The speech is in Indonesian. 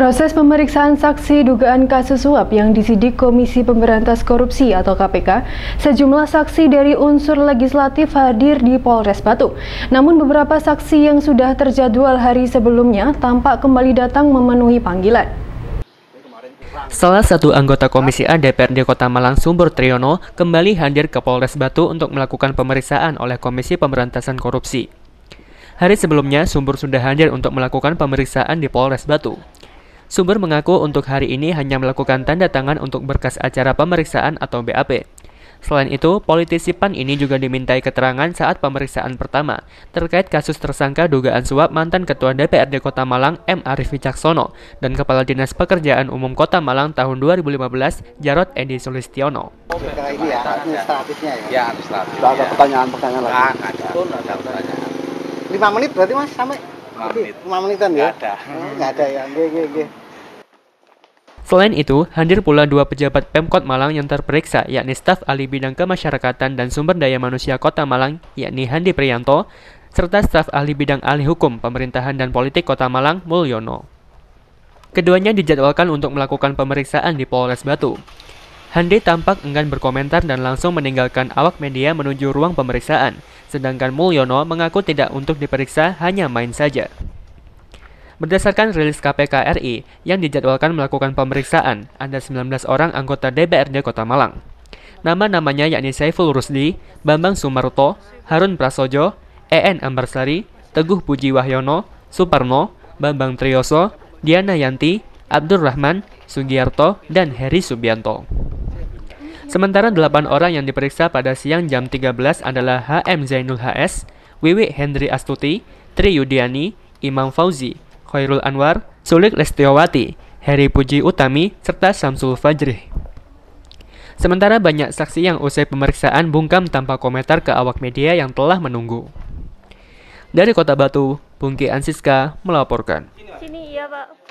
Proses pemeriksaan saksi dugaan kasus suap yang disidik Komisi Pemberantas Korupsi atau KPK, sejumlah saksi dari unsur legislatif hadir di Polres Batu. Namun beberapa saksi yang sudah terjadwal hari sebelumnya tampak kembali datang memenuhi panggilan. Salah satu anggota Komisi A DPRD Kota Malang Sumber Triyono kembali hadir ke Polres Batu untuk melakukan pemeriksaan oleh Komisi Pemberantasan Korupsi. Hari sebelumnya, Sumber sudah hadir untuk melakukan pemeriksaan di Polres Batu. Sumber mengaku untuk hari ini hanya melakukan tanda tangan untuk berkas acara pemeriksaan atau BAP. Selain itu, politisi PAN ini juga dimintai keterangan saat pemeriksaan pertama terkait kasus tersangka dugaan suap mantan Ketua DPRD Kota Malang M. Arif Wicaksono dan Kepala Dinas Pekerjaan Umum Kota Malang tahun 2015 Jarod Edi Sulistiono. ini ya, administratifnya ya? Ya, administratif. Tidak ada pertanyaan-pertanyaan lagi? Tidak ada. ada pertanyaan. 5 menit berarti mas sampai? 5 menit. 5 menitan ya? Tidak ada. Tidak oh, ada ya, oke, oke, oke. Selain itu, hadir pula dua pejabat Pemkot Malang yang terperiksa, yakni staf ahli bidang kemasyarakatan dan sumber daya manusia Kota Malang, yakni Handi Prianto, serta staf ahli bidang ahli hukum, pemerintahan, dan politik Kota Malang, Mulyono. Keduanya dijadwalkan untuk melakukan pemeriksaan di Polres Batu. Handi tampak enggan berkomentar dan langsung meninggalkan awak media menuju ruang pemeriksaan, sedangkan Mulyono mengaku tidak untuk diperiksa, hanya main saja. Berdasarkan rilis KPK RI yang dijadwalkan melakukan pemeriksaan, ada 19 orang anggota DPRD Kota Malang. Nama-namanya yakni Saiful Rusdi, Bambang Sumarto, Harun Prasojo, EN Ambarsari, Teguh Puji Wahyono, Suparno, Bambang Triyoso, Diana Yanti, Abdurrahman, Sugiyarto, dan Heri Subianto. Sementara delapan orang yang diperiksa pada siang jam 13 adalah HM Zainul HS, Wiwi Hendri Astuti, Tri Yudiani, Imam Fauzi, Khairul Anwar, Sulik Lestiawati, Heri Puji Utami, serta Samsul Fajri. Sementara banyak saksi yang usai pemeriksaan bungkam tanpa komentar ke awak media yang telah menunggu. Dari Kota Batu, Bungki Ansiska melaporkan. Sini, iya, Pak.